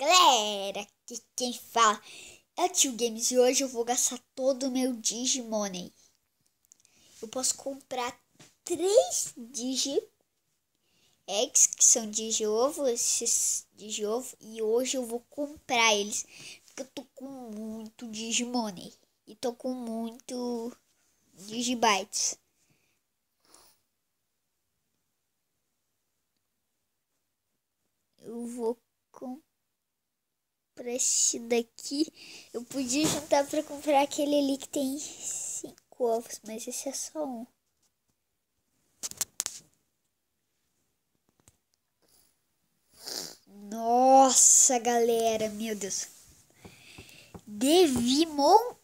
galera, aqui quem fala é o Tio Games e hoje eu vou gastar todo o meu Digimoney. Eu posso comprar três Digi Eggs, que são Digi Ovo, esses Digi Ovo, e hoje eu vou comprar eles, porque eu tô com muito Digimoney e tô com muito Digibytes. Eu vou comprar pra este daqui. Eu podia juntar pra comprar aquele ali que tem cinco ovos, mas esse é só um. Nossa, galera, meu Deus. Devimon.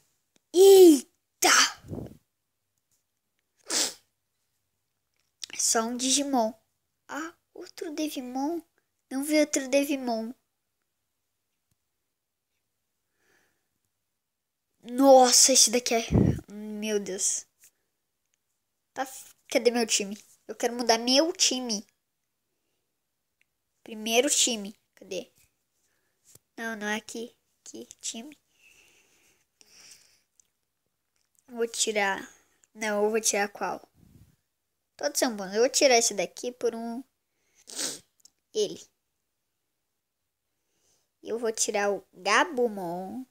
Eita! Só um Digimon. Ah, outro Devimon. Não vi outro Devimon. Nossa, esse daqui é. Meu Deus. Tá... Cadê meu time? Eu quero mudar meu time. Primeiro time. Cadê? Não, não é aqui. Aqui, time. Vou tirar. Não, eu vou tirar qual? Todos são bons. Eu vou tirar esse daqui por um. Ele. Eu vou tirar o Gabumon.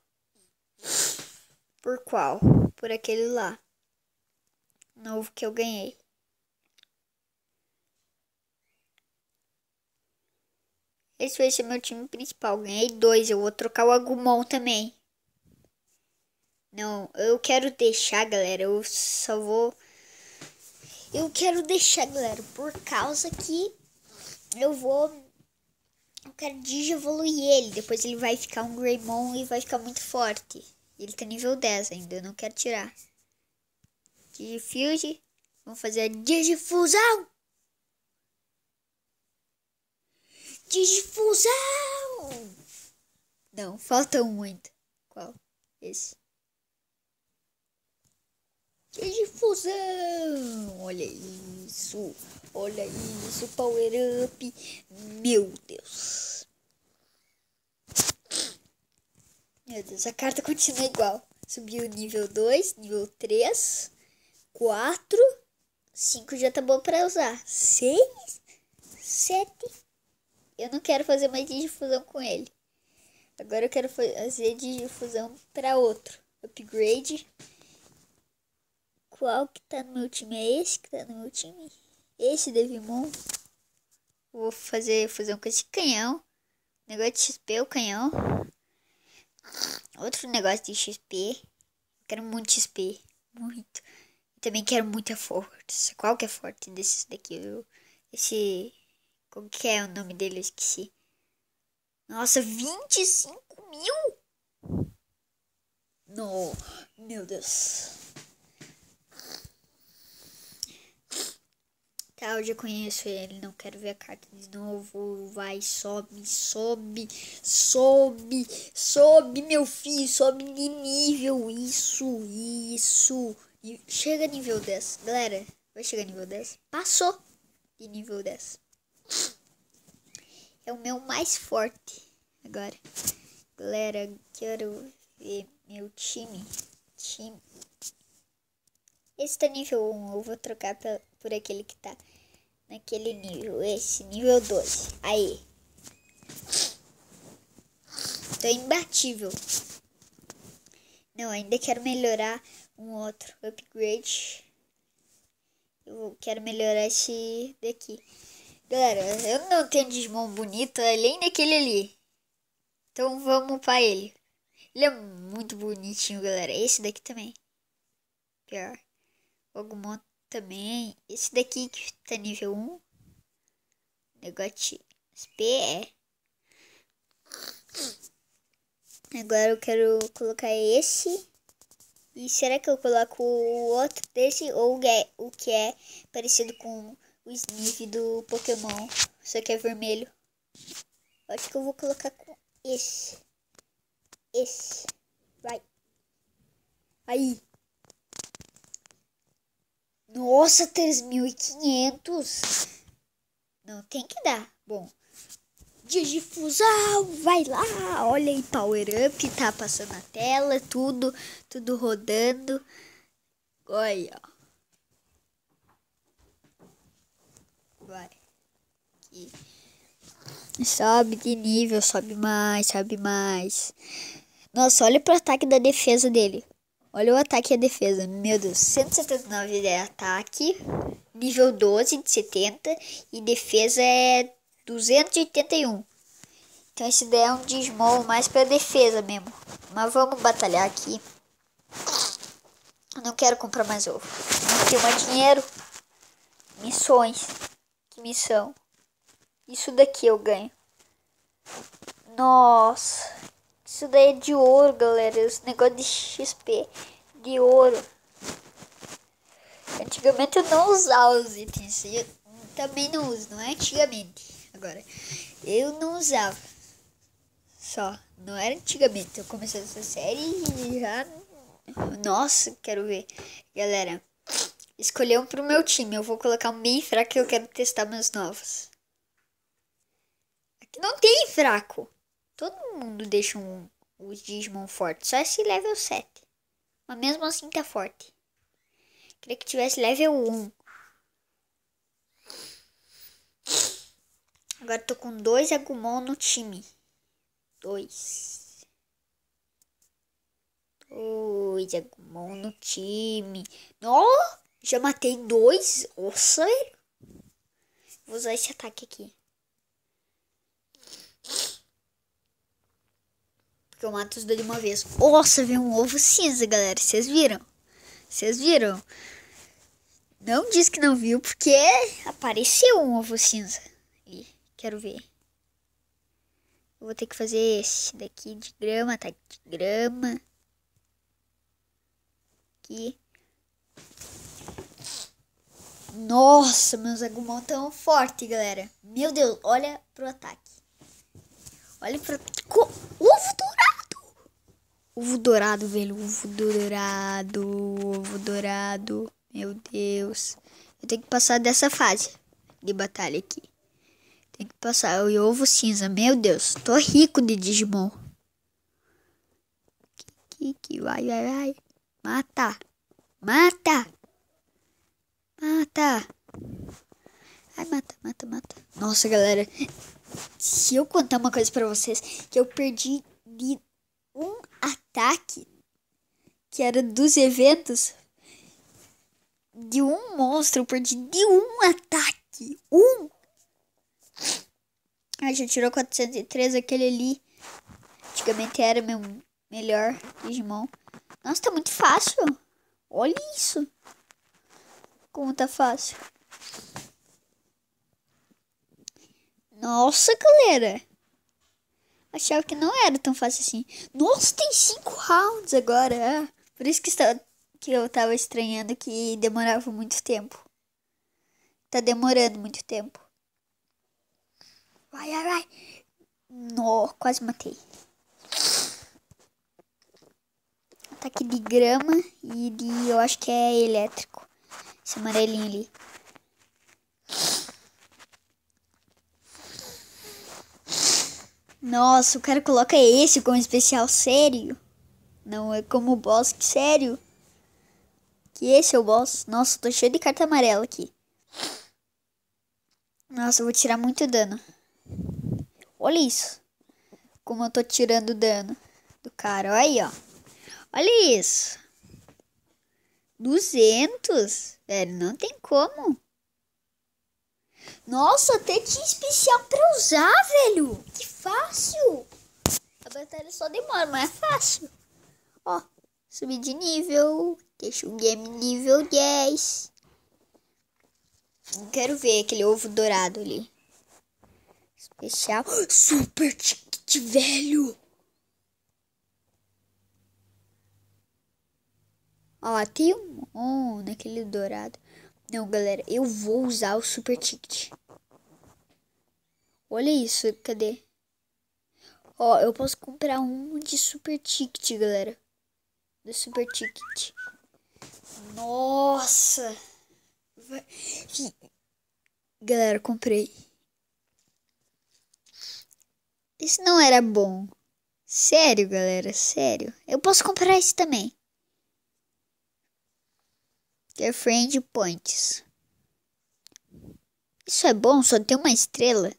Por qual? Por aquele lá. Novo que eu ganhei. Esse vai ser meu time principal. Ganhei dois. Eu vou trocar o Agumon também. Não, eu quero deixar, galera. Eu só vou. Eu quero deixar, galera. Por causa que eu vou. Eu quero digievoluir ele. Depois ele vai ficar um Greymon e vai ficar muito forte. Ele tá nível 10 ainda, eu não quero tirar. Diffuse. Vamos fazer a digifusão. Digifusão! Não, falta um ainda. Qual? Esse. Digifusão! Olha isso! Olha isso, Power Up! Meu Deus! Meu Deus, a carta continua igual. Subiu nível 2, nível 3, 4, 5 já tá bom pra usar. 6, 7. Eu não quero fazer mais de difusão com ele. Agora eu quero fazer de difusão pra outro. Upgrade. Qual que tá no meu time? É esse que tá no meu time? Esse Devimon. Vou fazer fusão com esse canhão. Negócio de XP, o canhão outro negócio de XP. Quero muito XP. Muito. também quero muita força. Qual que é forte desses daqui? Eu, esse. Como que é o nome dele? Eu esqueci. Nossa, 25 mil? No, meu Deus. Tá, eu já conheço ele, não quero ver a carta de novo. Vai, sobe, sobe, sobe, sobe, meu filho, sobe de nível. Isso, isso. Chega nível 10. Galera, vai chegar nível 10? Passou de nível 10. É o meu mais forte agora. Galera, quero ver meu time. Time. Esse tá nível 1, eu vou trocar pra, por aquele que tá naquele nível, esse nível 12. Aí. Tô imbatível. Não, ainda quero melhorar um outro upgrade. Eu quero melhorar esse daqui. Galera, eu não tenho Digimon bonito além daquele ali. Então vamos para ele. Ele é muito bonitinho, galera. Esse daqui também. Pior. Ogumon também. Esse daqui que tá nível 1. Negócio PE. É. Agora eu quero colocar esse. E será que eu coloco o outro desse ou o que é parecido com o Sniff do Pokémon? Só que é vermelho. Acho que eu vou colocar com esse. Esse. Vai. Aí. Nossa, 3.500. Não tem que dar. Bom, dia de fusão, vai lá. Olha aí, power up, tá passando na tela, tudo, tudo rodando. Olha, ó. Vai. Aqui. Sobe de nível, sobe mais, sobe mais. Nossa, olha pro ataque da defesa dele. Olha o ataque e a defesa. Meu Deus, 179 de ataque, nível 12 de 70 e defesa é 281. Então esse daí é um desmol mais para defesa mesmo. Mas vamos batalhar aqui. Eu não quero comprar mais ovo. Não tenho mais dinheiro. Missões. Que missão? Isso daqui eu ganho. Nossa. Isso daí é de ouro, galera. Esse negócio de XP. De ouro. Antigamente eu não usava os itens. Eu também não uso. Não é antigamente. Agora. Eu não usava. Só. Não era antigamente. Eu comecei essa série e já. Nossa, quero ver. Galera. Escolher um pro meu time. Eu vou colocar um bem fraco que eu quero testar meus novos. Aqui não tem fraco. Todo mundo deixa um, os Digimon fortes, só esse level 7. Mas mesmo assim tá forte. Queria que tivesse level 1. Agora tô com dois Agumon no time. Dois. Dois Agumon no time. Oh, Já matei dois? Nossa! Vou usar esse ataque aqui. Porque eu mato os dois de uma vez. Nossa, veio um ovo cinza, galera. Vocês viram? Vocês viram? Não diz que não viu, porque apareceu um ovo cinza. E quero ver. Eu vou ter que fazer esse daqui de grama, tá? De grama. Aqui. Nossa, meus agumão tão forte, galera. Meu Deus, olha pro ataque. Olha pro... Ovo do Ovo dourado, velho. Ovo dourado. Ovo dourado. Meu Deus. Eu tenho que passar dessa fase de batalha aqui. Tem que passar. o ovo cinza. Meu Deus. Tô rico de Digimon. Que, que, que, vai, vai, vai. Mata. Mata. Mata. Ai, mata, mata, mata. Nossa, galera. Se eu contar uma coisa pra vocês, que eu perdi era dos eventos, de um monstro, perdi de um ataque. Um! A gente tirou 403, aquele ali. Antigamente era meu melhor Digimon. Nossa, tá muito fácil. Olha isso. Como tá fácil. Nossa, galera. Achava que não era tão fácil assim. Nossa, tem cinco rounds agora. É. Por isso que, está, que eu tava estranhando que demorava muito tempo. Tá demorando muito tempo. Vai, vai, vai. No, quase matei. Ataque de grama e de. Eu acho que é elétrico. Esse amarelinho ali. Nossa, o cara coloca esse como especial, sério? Não é como o boss, que sério. Que esse é o boss. Nossa, tô cheio de carta amarela aqui. Nossa, eu vou tirar muito dano. Olha isso. Como eu tô tirando dano do cara. Olha aí, ó. Olha isso. 200? Velho, não tem como. Nossa, até tinha especial pra usar, velho. Que fácil. A batalha só demora, mas é fácil. Ó, subi de nível. Deixa o game nível 10. Quero ver aquele ovo dourado ali. Especial. Super ticket, velho! Ó, tem um, um naquele dourado. Não, galera, eu vou usar o super ticket. Olha isso, cadê? Ó, eu posso comprar um de super ticket, galera do Super Ticket. Nossa! Galera, comprei. Isso não era bom. Sério, galera, sério. Eu posso comprar esse também. Que é Friend Points. Isso é bom, só tem uma estrela.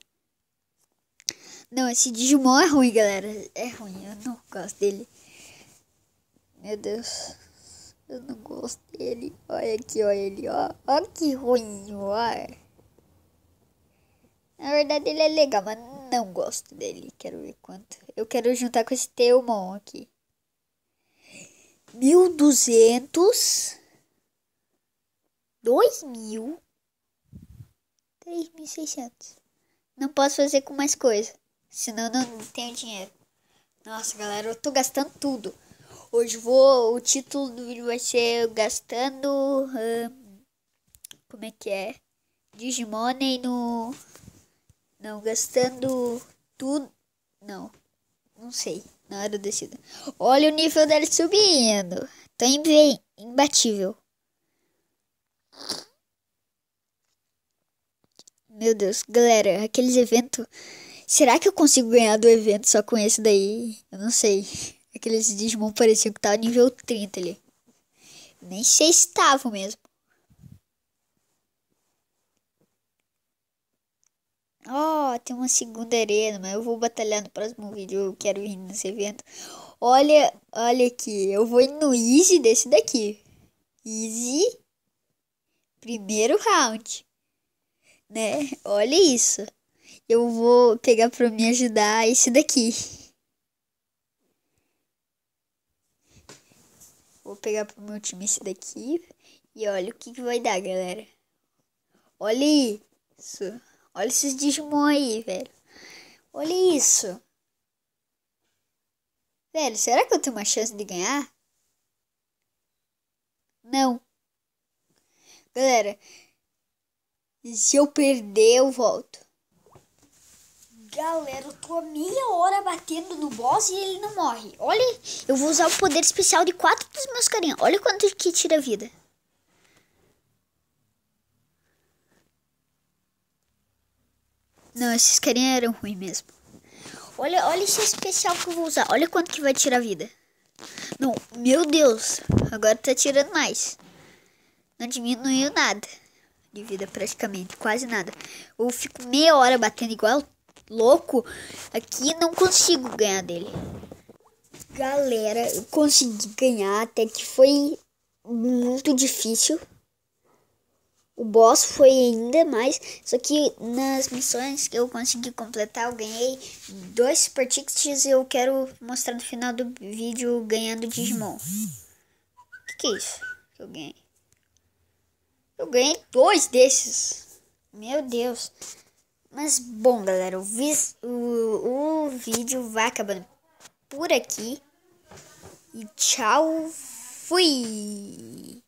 Não, esse Digimon é ruim, galera. É ruim, eu não gosto dele. Meu Deus. Eu não gosto dele. Olha aqui, olha ele, ó. Olha que ruim, ó. Na verdade ele é legal, mas não gosto dele. Quero ver quanto. Eu quero juntar com esse Teumon aqui. 1200 2000 3600 Não posso fazer com mais coisa, senão não tenho dinheiro. Nossa, galera, eu tô gastando tudo. Hoje vou. O título do vídeo vai ser Gastando. Hum, como é que é? Digimon no. Não, gastando tudo. Não, não sei. Na hora descida. Olha o nível dele subindo. Tá imbatível. Meu Deus, galera, aqueles eventos. Será que eu consigo ganhar do evento só com esse daí? Eu não sei. Aqueles Digimon pareciam que tava nível 30 ali. Nem sei se estavam mesmo. Ó, oh, tem uma segunda arena, mas eu vou batalhar no próximo vídeo. Eu quero ir nesse evento. Olha, olha aqui. Eu vou no easy desse daqui. Easy. Primeiro round. Né? Olha isso. Eu vou pegar pra me ajudar esse daqui. Vou pegar pro meu time esse daqui. E olha o que, que vai dar, galera. Olha isso. Olha esses Digimon aí, velho. Olha isso. Velho, será que eu tenho uma chance de ganhar? Não. Galera, se eu perder, eu volto. Galera, eu tô meia hora batendo no boss e ele não morre. Olha, eu vou usar o poder especial de quatro dos meus carinhas. Olha quanto que tira vida. Não, esses carinhas eram ruins mesmo. Olha, olha esse especial que eu vou usar. Olha quanto que vai tirar vida. Não, meu Deus. Agora tá tirando mais. Não diminuiu nada de vida praticamente. Quase nada. Eu fico meia hora batendo igual louco, aqui não consigo ganhar dele. Galera, eu consegui ganhar, até que foi muito difícil. O boss foi ainda mais, só que nas missões que eu consegui completar, eu ganhei dois Super Tickets e eu quero mostrar no final do vídeo ganhando Digimon. O que, que é isso que eu ganhei? Eu ganhei dois desses. Meu Deus. Mas bom, galera, o, o, o vídeo vai acabando por aqui. E tchau, fui!